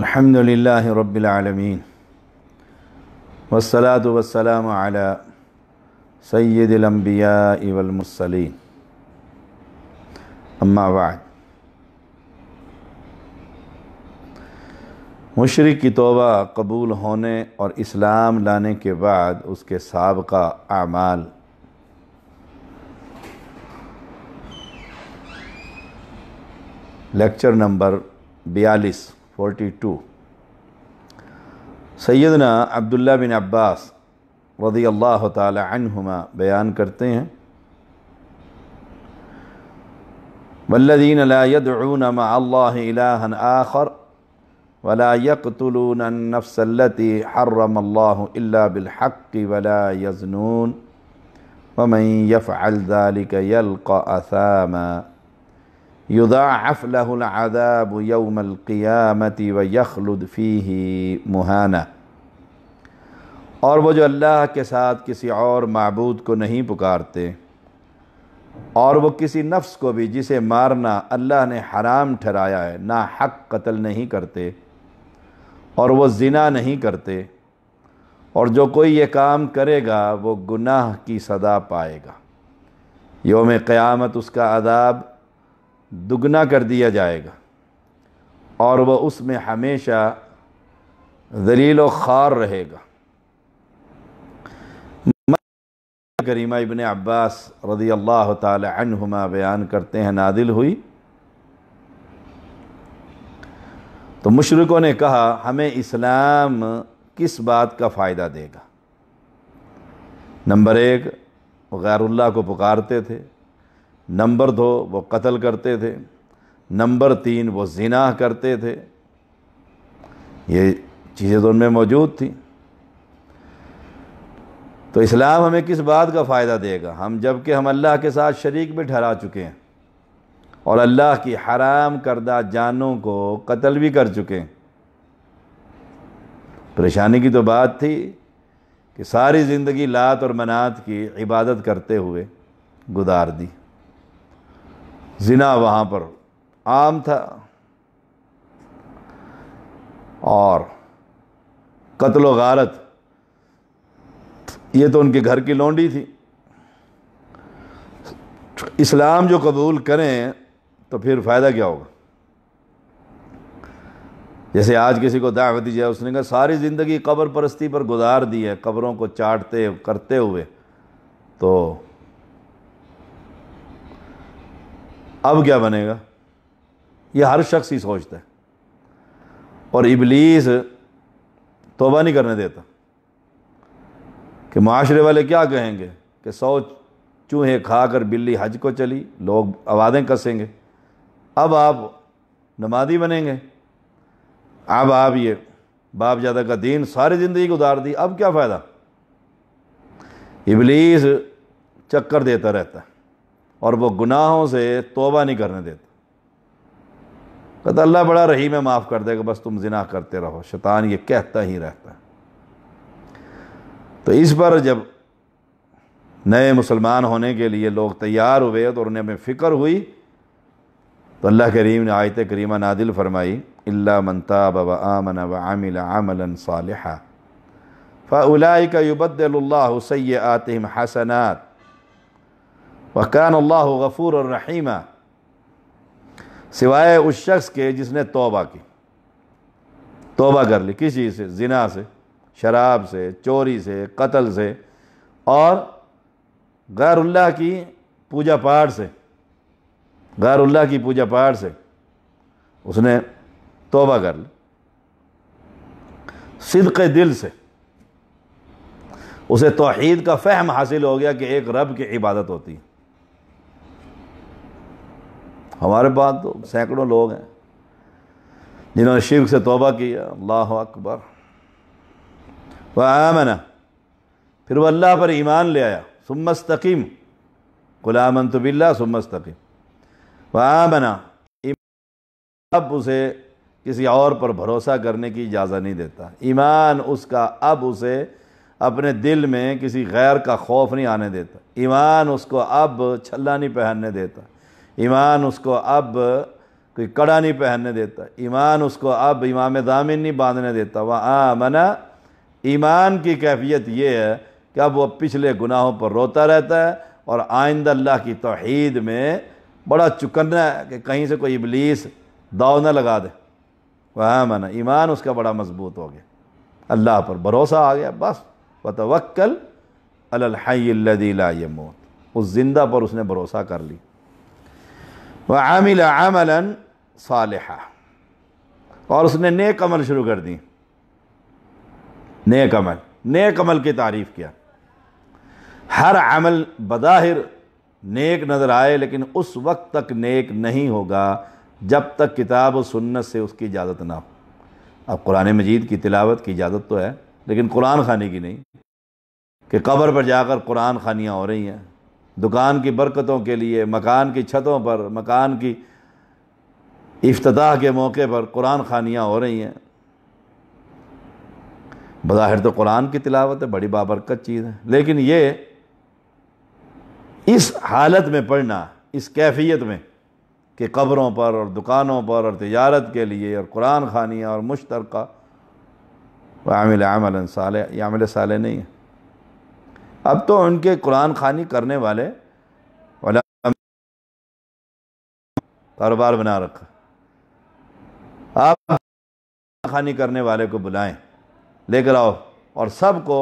الحمد لله رب العالمين والصلاة والسلام على سيد الأنبياء والمرسلين أما بعد मशरक़ की तोबा कबूल होने और इस्लाम लाने के बाद उसके सबका अमाल लेक्चर नंबर बयालीस फोर्टी टू सैदना अब्दुल्ला बिन अब्बास रदी अल्लाह तुमा बयान करते हैं वल्लिन लायदून आखर वला नफसलती हर्रम अल्लाह बिलहक़ वला यजनून वमय यफ़ युदाफ़ लहदाब यौमलक़ियामती व यखलुदफ़ी मुहाना और वो जो अल्लाह के साथ किसी और मबूद को नहीं पुकारते और वो किसी नफ्स को भी जिसे मारना अल्लाह ने हराम ठहराया है ना हक कत्ल नहीं करते और वो ज़िना नहीं करते और जो कोई ये काम करेगा वो गुनाह की सदा पाएगा योम क़यामत उसका अदाब दुगना कर दिया जाएगा और वह उसमें हमेशा जलील ख़ार रहेगा करीमा इबन अब्बास रदी अल्लाह तुमा बयान करते हैं नादिल हुई तो मशरक़ों ने कहा हमें इस्लाम किस बात का फ़ायदा देगा नंबर एक गैरुल्ला को पुकारते थे नंबर दो वो कत्ल करते थे नंबर तीन वो जिना करते थे ये चीज़ें तो उनमें मौजूद थी तो इस्लाम हमें किस बात का फ़ायदा देगा हम जबकि हम अल्लाह के साथ शरीक भी ठहरा चुके हैं और अल्लाह की हराम करदा जानों को कत्ल भी कर चुके हैं परेशानी की तो बात थी कि सारी ज़िंदगी लात और मनात की इबादत करते हुए गुजार दी जिना वहाँ पर आम था और कत्ल गारत ये तो उनके घर की लौंडी थी इस्लाम जो कबूल करें तो फिर फ़ायदा क्या होगा जैसे आज किसी को दावत दी जाए उसने कहा सारी ज़िंदगी कब्र परस्ती पर गुजार दी है कब्रों को चाटते करते हुए तो अब क्या बनेगा ये हर शख्स ही सोचता है और इबलीस तोबा नहीं करने देता कि माशरे वाले क्या कहेंगे कि सौ चूहे खा कर बिल्ली हज को चली लोग आवाज़ें कसेंगे अब आप नमाजी बनेंगे अब आप ये बाप ज्यादा का दीन सारी ज़िंदगी गुजार दी अब क्या फ़ायदा इबलीस चक्कर देता रहता है और वो गुनाहों से तोबा नहीं करने देता कहता अल्लाह बड़ा रही में माफ़ कर देगा बस तुम जिना करते रहो शैतान ये कहता ही रहता है तो इस पर जब नए मुसलमान होने के लिए लोग तैयार हुए तो उन्हें में फ़िक्र हुई तो अल्लाह करीम ने आयत करीमा नादिल फरमाई अल्ला मनताब व आमन व आमिल आमलन सालहा फ़लाइ का युबदल्ला आतिम हसनात वकान अल्लाह गफ़ूर और रहीमा सिवाय उस शख्स के जिसने तोबा की तोबा कर ली किसी से जिना से शराब से चोरी से कत्ल से और गैरुल्लाह की पूजा पाठ से गैरुल्लाह की पूजा पाठ से उसने तोबा कर ली सिद्क दिल से उसे तोहद का फहम हासिल हो गया कि एक रब की इबादत होती है हमारे पास तो सैकड़ों लोग हैं जिन्होंने शिव से तोबा किया अल्लाह अकबर वह आमना फिर वह अल्लाह पर ईमान ले आया सुमस्तकीम गुलामन तो बिल्ला सुमस्तकीम वह आमना अब उसे किसी और पर भरोसा करने की इजाज़त नहीं देता ईमान उसका अब उसे अपने दिल में किसी गैर का खौफ नहीं आने देता ईमान उसको अब छल्ला नहीं पहनने देता ईमान उसको अब कोई कड़ा नहीं पहनने देता ईमान उसको अब इमाम दामिन नहीं बांधने देता वहाँ मना ईमान की कैफियत ये है कि अब वह पिछले गुनाहों पर रोता रहता है और आइंदा अल्लाह की तोहद में बड़ा चुकन्ना है कि कहीं से कोई इबलीस दाव न लगा दे वहाँ मना ईमान उसका बड़ा मजबूत हो गया अल्लाह पर भरोसा आ गया बस बतवक्ल अलहदीला ये मौत उस जिंदा पर उसने भरोसा कर ली व आमिल आमलन सालहा और उसने नेक अमल शुरू कर दी नेक अमल नेक अमल की तारीफ़ किया हर अमल बज़ाहिर नेक नज़र आए लेकिन उस वक्त तक नेक नहीं होगा जब तक किताब और सुन्नत से उसकी इजाज़त ना हो अब कुरान मजीद की तिलावत की इजाज़त तो है लेकिन कुरान खानी की नहीं कि कब्र पर जाकर कुरान खानियाँ हो रही हैं दुकान की बरकतों के लिए मकान की छतों पर मकान की अफ्ताह के मौके पर कुरान खानियाँ हो रही हैं बज़ाहिर तो कुरान की तिलावत है बड़ी बाबरकत चीज़ है लेकिन ये इस हालत में पढ़ना इस कैफियत में कि कब्रों पर और दुकानों पर और तजारत के लिए और कुरान खानियाँ और मुश्तर आमिल आमल साल आमिल साल नहीं है अब तो उनके कुरान खानी करने वाले कारोबार बना रखा आप खानी करने वाले को बुलाएं लेकर आओ और सबको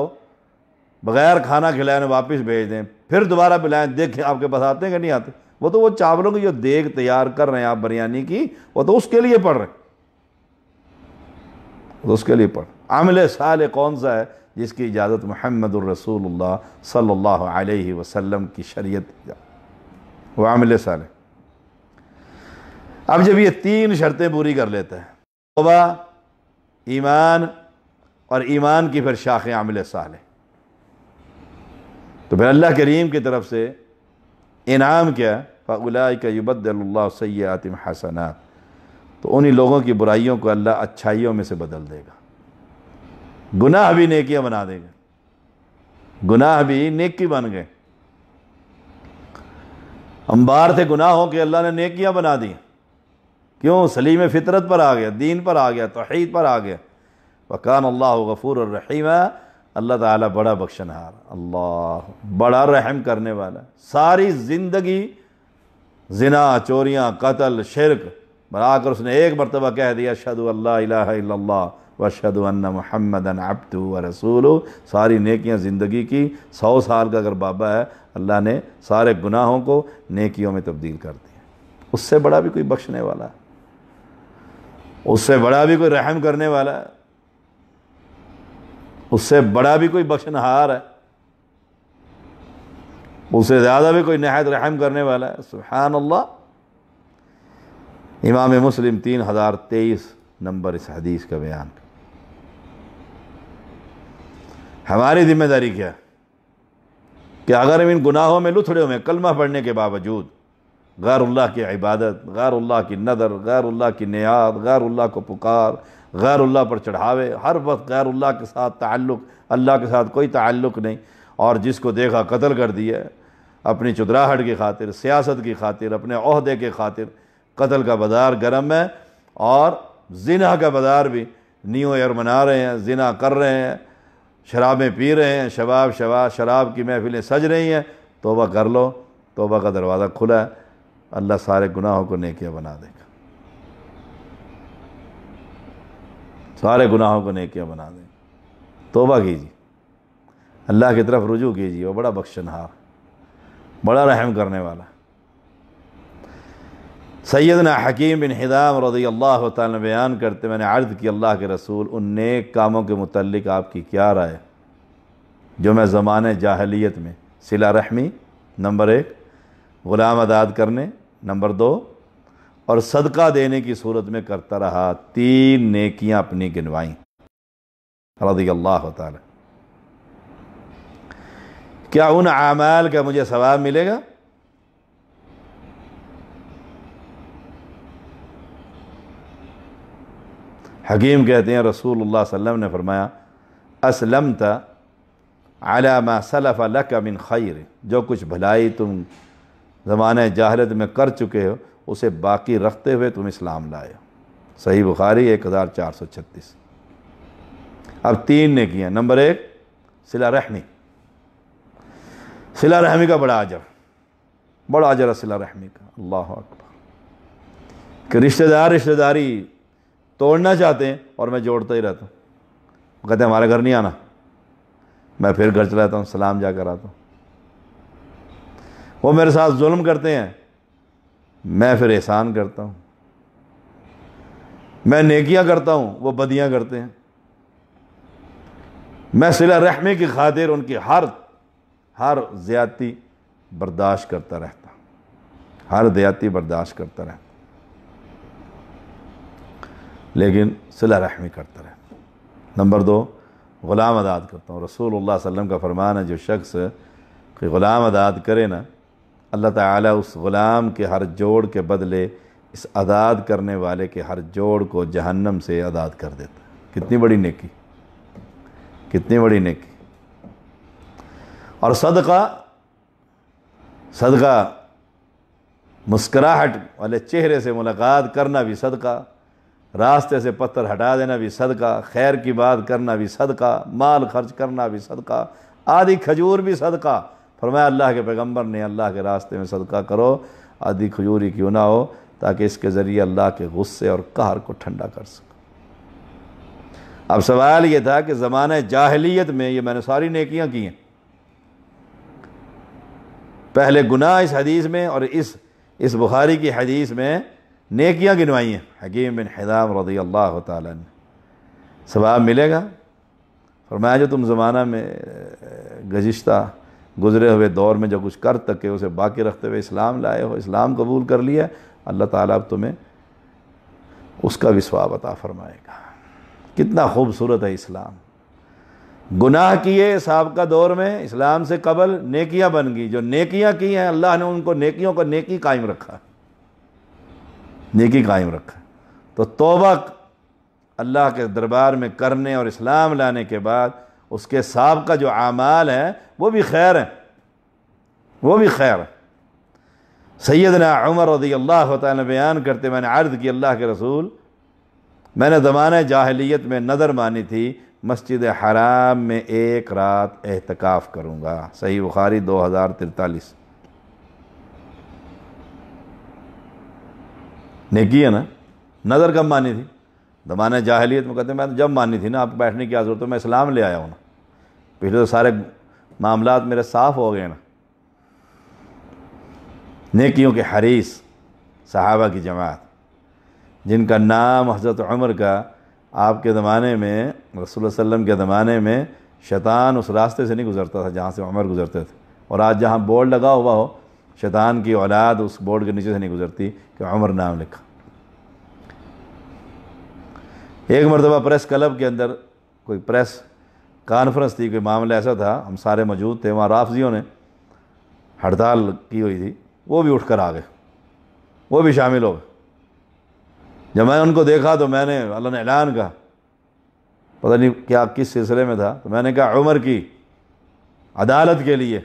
बगैर खाना खिलाए वापस भेज दें फिर दोबारा बुलाएं देखें आपके पास आते हैं कि नहीं आते वो तो वो चावलों की जो देग तैयार कर रहे हैं आप बिरयानी की वो तो उसके लिए पढ़ रहे हैं तो उसके लिए पढ़ आमले साल कौन सा है जिसकी इजाज़त महमद रसूलुल्लाह सल्लल्लाहु अलैहि वसल्लम की शरीयत वामिल साल अब जब ये तीन शर्तें पूरी कर लेता है तोबा ईमान और ईमान की फिर शाख आमिल साल तो फिर अल्लाह करीम की तरफ से इनाम क्या फ़लाय का युबद्ला आतिम हसनात तो उन्हीं लोगों की बुराइयों को अल्लाह अच्छाइयों में से बदल देगा गुनाह भी नेकियां बना देगा गुनाह भी नेकी बन गए अंबार थे गुनाहों के अल्लाह ने नेकियां बना दी क्यों सलीम फितरत पर आ गया दीन पर आ गया तोहहीद पर आ गया वकान अल्लाह गफूर और रहीम अल्लाह ताला बड़ा बख्शनहार अल्लाह बड़ा रहम करने वाला सारी ज़िंदगी जिना चोरियाँ कत्ल शिरक बनाकर उसने एक मरतबा कह दिया अशद अल्ला वशद महमद महमदन व रसूल सारी नकियाँ ज़िंदगी की सौ साल का अगर बाबा है अल्लाह ने सारे गुनाहों को नेकियों में तब्दील कर दिया उससे बड़ा भी कोई बख्शने वाला है उससे बड़ा भी कोई रहम करने वाला है उससे बड़ा भी कोई बख्शनहार है उससे ज़्यादा भी कोई नहायत रहम करने वाला है सुबहानल्ला इमाम मुस्लिम तीन हज़ार तेईस नंबर इस हदीस का बयान हमारी जिम्मेदारी क्या कि अगर हम इन गुनाहों में लुथड़े हुए कलमा पढ़ने के बावजूद गैरुल्लाह की इबादत गैरुल्लाह की नदर गैरुल्लाह की नियाद गैरुल्लाह को पुकार गैरुल्लाह पर चढ़ावे हर वक्त गैरुल्लाह के साथ ताल्लुक़ अल्लाह के साथ कोई ताल्लुक़ नहीं और जिसको देखा कत्ल कर दिया अपनी चुदराहट की खातिर सियासत की खातिर अपने अहदे के खातिर कत्ल का बाज़ार गर्म है और जिना का बाज़ार भी न्यू ईयर मना रहे हैं जिना कर रहे हैं शराबें पी रहे हैं शबाब शबाब शराब की महफिलें सज रही हैं तोबा कर लो तोबा का दरवाज़ा खुला है अल्लाह सारे गुनाहों को नेकिया बना देगा सारे गुनाहों को नेकिया बना देगा तोबा कीजिए अल्लाह की तरफ रुजू कीजिए वो बड़ा बख्शनहार बड़ा रहम करने वाला सैदना हकीम बिन हिदाम रज़ी अल्लाह बयान करते मैंने अर्ज़ की अल्लाह के रसूल उन नेक कामों के मतलब आपकी क्या राय जो मैं ज़मान जाहलीत में सिला रहमी नंबर एक ग़ुलाम आज़ाद करने नंबर दो और सदका देने की सूरत में करता रहा तीन नेकियाँ अपनी गिनवाई रदी अल्लाह ताला क्या उन आमाल का मुझे सवाब मिलेगा हकीम कहते हैं रसूल सल्लम ने फरमाया असलम था अलामा सलफ़ लक मिन खैर जो कुछ भलाई तुम ज़माने जाहलत में कर चुके हो उसे बाकी रखते हुए तुम इस्लाम लाए सही बुखारी एक हज़ार चार सौ छत्तीस अब तीन ने किया नंबर एक सिला रहमी सिला रहमी का बड़ा अजर बड़ा अजर है सिला रहमी का अल्लाह अकबर कि रिश्तेदार रिश्तेदारी तोड़ना चाहते हैं और मैं जोड़ता ही रहता हूँ कहते हमारे घर नहीं आना मैं फिर घर चलाता हूँ सलाम जा कर आता हूँ वो मेरे साथ जुल्म करते हैं मैं फिर एहसान करता हूँ मैं नेकियाँ करता हूँ वो बदियाँ करते हैं मैं सिला रहमे की खातिर उनकी हर हर ज़्यादती बर्दाश्त करता रहता हर ज़्यादती बर्दाश्त करता रहता लेकिन सिला रहमी करता रहे नंबर दो ग़ुलाम आदाद करता हूँ रसूल वसम का फरमान है जो शख्स कि ग़ुलाम आदाद करे ना अल्लाह ताला उस ग़ुलाम के हर जोड़ के बदले इस आज़ाद करने वाले के हर जोड़ को जहन्नम से आज़ाद कर देता है कितनी बड़ी नेकी कितनी बड़ी नेकी और सदका सदका मुस्कराहट वाले चेहरे से मुलाकात करना भी सदका रास्ते से पत्थर हटा देना भी सदका खैर की बात करना भी सदका माल खर्च करना भी सदका आधी खजूर भी सदका फरमाया अल्लाह के पैगंबर ने अल्लाह के रास्ते में सदका करो आदि खजूर ही क्यों ना हो ताकि इसके ज़रिए अल्लाह के गुस्से और कहर को ठंडा कर सको अब सवाल ये था कि जमाने जाहलीत में ये मैंने सारी नेकियाँ की हैं पहले गुनाह इस हदीस में और इस इस बुखारी की हदीस में नेकियाँ गिनवाई हैं हकीम बिन हिदाम रदी अल्लाह तन सवाब मिलेगा फरमाया जो तुम ज़माना में गजशत गुज़रे हुए दौर में जो कुछ कर तक के उसे बाकी रखते हुए इस्लाम लाए हो इस्लाम कबूल कर लिया अल्लाह ताला अब तुम्हें उसका भी स्वाब अता फरमाएगा कितना खूबसूरत है इस्लाम गुनाह किए सबका दौर में इस्लाम से कबल नेकियां बन गई जो नेकियां की हैं अल्लाह ने उनको नेकियों को नेकी कायम रखा नेकी कायम रख तो तोबा अल्लाह के दरबार में करने और इस्लाम लाने के बाद उसके साहब का जो आमाल है वो भी खैर हैं वो भी खैर है सैदना उमर रदी अल्लाह बयान करते मैंने अर्द की अल्लाह के रसूल मैंने जमाने जाहलीत में नज़र मानी थी मस्जिद हराम में एक रात एहतिकाफ करूँगा सही बुखारी दो हज़ार तिरतालीस नेकी है ना नज़र कब मानी थी जमाने जाहलीत में कहते मैं तो जब मानी थी ना आप बैठने की क्या ज़रूरत मैं इस्लाम ले आया हूँ ना पिछले तो सारे मामला मेरे साफ़ हो गए ना नेकियों के हरीस सहाबा की जमात जिनका नाम हज़रत उमर का आपके ज़माने में रसूल वसम के ज़माने में शैतान उस रास्ते से नहीं गुज़रता था जहाँ से उमर गुज़रते थे और आज जहाँ बोर्ड लगा हुआ हो शैतान की औलाद उस बोर्ड के नीचे से नहीं गुजरती कि उमर नाम लिखा एक मरतबा प्रेस क्लब के अंदर कोई प्रेस कॉन्फ्रेंस थी कोई मामला ऐसा था हम सारे मौजूद थे वहाँ राफजियों ने हड़ताल की हुई थी वो भी उठ कर आ गए वो भी शामिल हो गए जब मैंने उनको देखा तो मैंने अल्लाह ने ऐलान कहा पता नहीं क्या किस सिलसिले में था तो मैंने कहा उमर की अदालत के लिए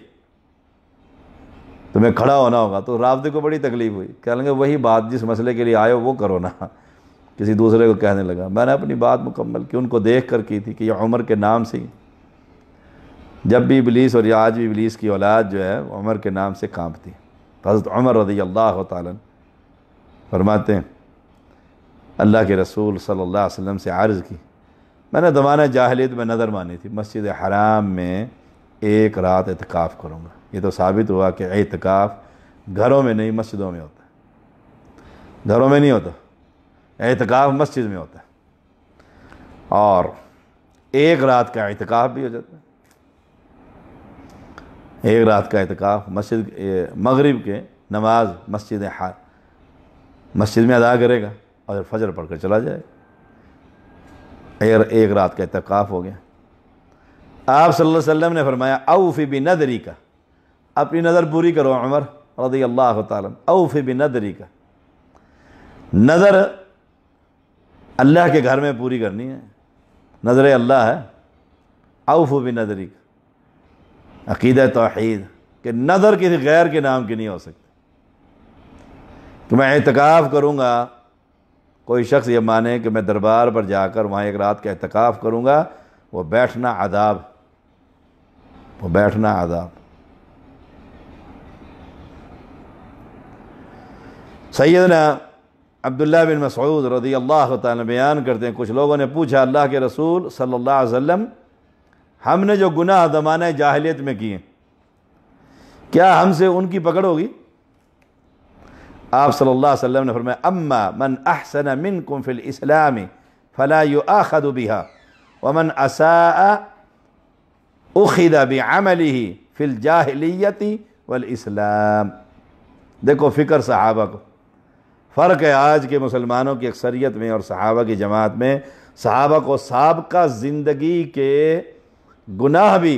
तुम्हें तो खड़ा होना होगा तो रावदे को बड़ी तकलीफ हुई कह लेंगे वही बात जिस मसले के लिए आए वो करो ना किसी दूसरे को कहने लगा मैंने अपनी बात मुकम्मल की उनको देख कर की थी कि यह उमर के नाम से ही जब भी इबलीस और आज भी इबलीस की औलाद जो है उमर के नाम से कांपती हज़रत उमर रदी अल्लाह तालन फरमाते हैं अल्लाह के रसूल सल्लल्लाहु अलैहि वसल्लम से आर्ज़ की मैंने ज़माना जाहलीत में नज़र मानी थी मस्जिद हराम में एक रात एतकाफ़ करूँगा ये तो साबित हुआ कि एतकाफ़ घरों में नहीं मस्जिदों में होता घरों में नहीं होता एहतकाफ़ मस्जिद में होता है और एक रात का एहतिकाफ भी हो जाता है एक रात का एहतकाफ़ मस्जिद मगरिब के नमाज मस्जिद हार मस्जिद में अदा करेगा और फजर पढ़ कर चला जाएगा अगर एक रात का अहतकाफ़ हो गया आप सल्लल्लाहु अलैहि वसल्लम ने फरमाया औफ़ी बिनदरी का अपनी नज़र पूरी करो उमर रदी अल्लाह तौफ़ बिन नदरी का नज़र अल्लाह के घर में पूरी करनी है नज़र अल्लाह है अवफ़ बिन नदरी का अकीद तोहद कि नज़र किसी गैर के नाम की नहीं हो सकती कि तो मैं अहतकाफ़ करूँगा कोई शख्स ये माने कि मैं दरबार पर जाकर वहाँ एक रात का एहतकाफ़ करूँगा वो बैठना आदाब वो बैठना आदाब सैदना अब्दुल्ला बिन मसऊद रदी अल्लाह बयान करते हैं कुछ लोगों ने पूछा अल्लाह के रसूल सल्लल्लाहु अलैहि हमने जो गुनाह ज़माने जाहलीत में किए क्या हमसे उनकी पकड़ होगी आप सल्लल्लाहु अलैहि ने फरमाया अम्मा मन अहसन मिन कुमफिल इस्लामी फ़ला यु आखद बिहा वमन असा उखिदा बि अमली ही फिल जाहलीती वल इस्लाम देखो फ़िक्र सहाबा को फ़र्क है आज के मुसलमानों की अक्सरियत में और सहाबा की जमात में सहाबा को सबका ज़िंदगी के गुनाह भी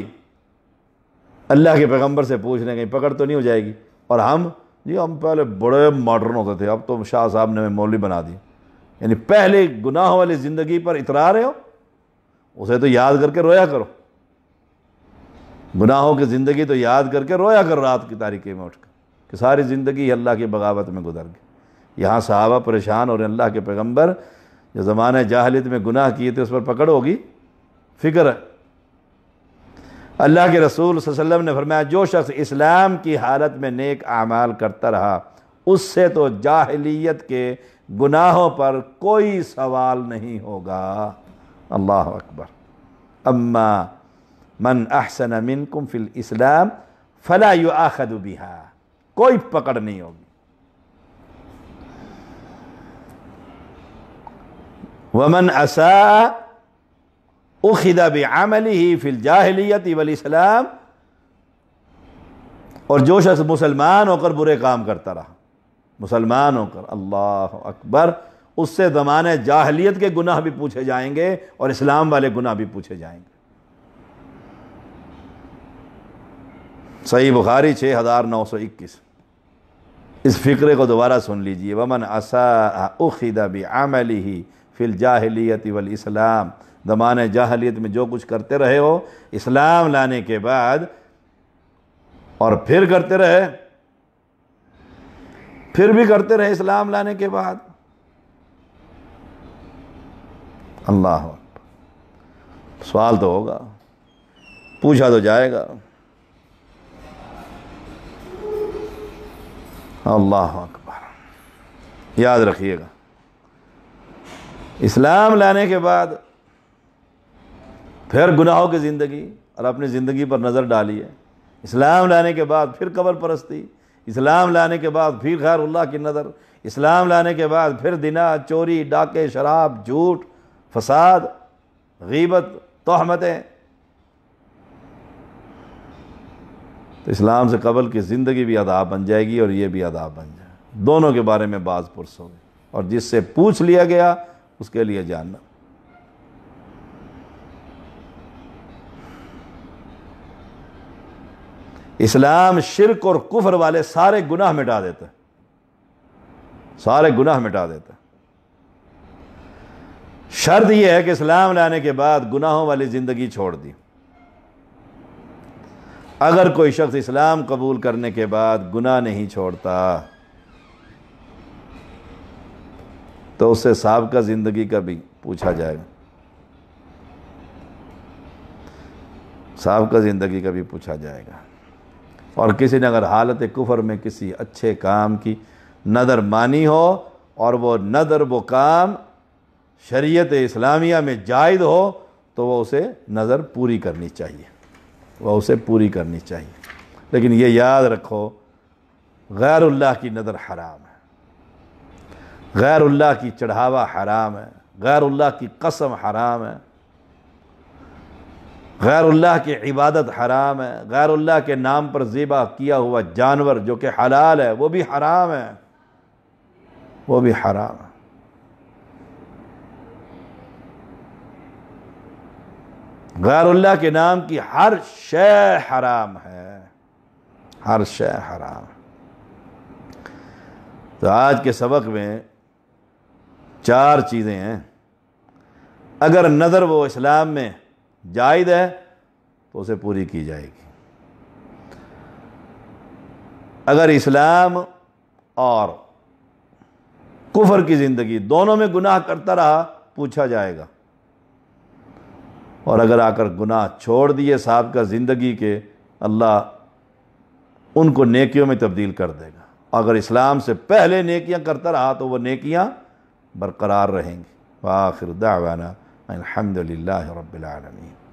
अल्लाह के पैगम्बर से पूछने कहीं पकड़ तो नहीं हो जाएगी और हम जी हम पहले बड़े मॉडर्न होते थे अब तो शाह साहब ने मौली बना दी यानी पहले गुनाह वाली ज़िंदगी पर इतरा रहे हो उसे तो याद करके रोया करो गुनाहों की ज़िंदगी तो याद करके रोया कर रात की तारीख़ी में उठ कर कि सारी ज़िंदगी अल्लाह की बगावत में गुजर गई यहाँ सहाबा परेशान और अल्लाह के पैगम्बर जो ज़माने जाहलीत में गुनाह किए थे उस पर पकड़ होगी फिक्र है अल्लाह के रसूल वसल्लम ने फरमाया जो शख्स इस्लाम की हालत में नेक आमाल करता रहा उससे तो जाहलीत के गुनाहों पर कोई सवाल नहीं होगा अल्लाह अकबर अम्मा मन अहसन मिनकुम फिल इस्लाम फला यु आखद बिहा कोई पकड़ नहीं होगी वमन असा उखिदा बमल ही फिल जाहलीत वसलाम और जो शख्स मुसलमान होकर बुरे काम करता रहा मुसलमान होकर अल्लाह अकबर उससे ज़माने जाहलीत के गुनाह भी पूछे जाएंगे और इस्लाम वाले गुनाह भी पूछे जाएंगे सही बुखारी छः हज़ार नौ सौ इक्कीस इस फ़िक्रे को दोबारा सुन लीजिए वमन असा उखिदा बमल ही फिल जाहलीत वल इस्लाम दमान जाहलीत में जो कुछ करते रहे हो इस्लाम लाने के बाद और फिर करते रहे फिर भी करते रहे इस्लाम लाने के बाद अल्लाह सवाल तो होगा पूछा तो जाएगा अल्लाह अकबर याद रखिएगा इस्लाम लाने के बाद फिर गुनाहों की ज़िंदगी और अपनी ज़िंदगी पर नज़र डाली है इस्लाम लाने के बाद फिर कबर परस्ती इस्लाम लाने के बाद फिर खैर अल्लाह की नज़र इस्लाम लाने के बाद फिर दिना चोरी डाके शराब झूठ फसाद गीबत तोहमतें तो इस्लाम से कबल की ज़िंदगी भी अदाब बन जाएगी और ये भी अदाब बन जाए दोनों के बारे में बाज पुरस होगी और जिससे पूछ लिया गया उसके लिए जानना इस्लाम शिरक और कुफर वाले सारे गुनाह मिटा देता है सारे गुनाह मिटा देता है शर्त यह है कि इस्लाम लाने के बाद गुनाहों वाली ज़िंदगी छोड़ दी अगर कोई शख्स इस्लाम कबूल करने के बाद गुनाह नहीं छोड़ता तो उससे साहब का ज़िंदगी का भी पूछा जाएगा साहब का ज़िंदगी का भी पूछा जाएगा और किसी ने अगर हालत कुफर में किसी अच्छे काम की नदर मानी हो और वो नदर वो काम शरीयत इस्लामिया में जायद हो तो वह उसे नज़र पूरी करनी चाहिए वह उसे पूरी करनी चाहिए लेकिन ये याद रखो गैरुल्लाह की नज़र हराम है गैर अल्लाह की चढ़ावा हराम है अल्लाह की कसम हराम है गैरुल्लाह की इबादत हराम है गैर अल्लाह के नाम पर ज़िबा किया हुआ जानवर जो कि हलाल है वो भी हराम है वो भी हराम है अल्लाह के नाम की हर शय हराम है हर शय हराम है तो आज के सबक में चार चीज़ें हैं अगर नज़र वो इस्लाम में जायद है तो उसे पूरी की जाएगी अगर इस्लाम और कुफर की ज़िंदगी दोनों में गुनाह करता रहा पूछा जाएगा और अगर आकर गुनाह छोड़ दिए साहब का ज़िंदगी के अल्लाह उनको नेकियों में तब्दील कर देगा अगर इस्लाम से पहले नेकियां करता रहा तो वह नेकियां बरकरार रहेंगे वाखिर दावाना अलहमदिल्ला रबालमीन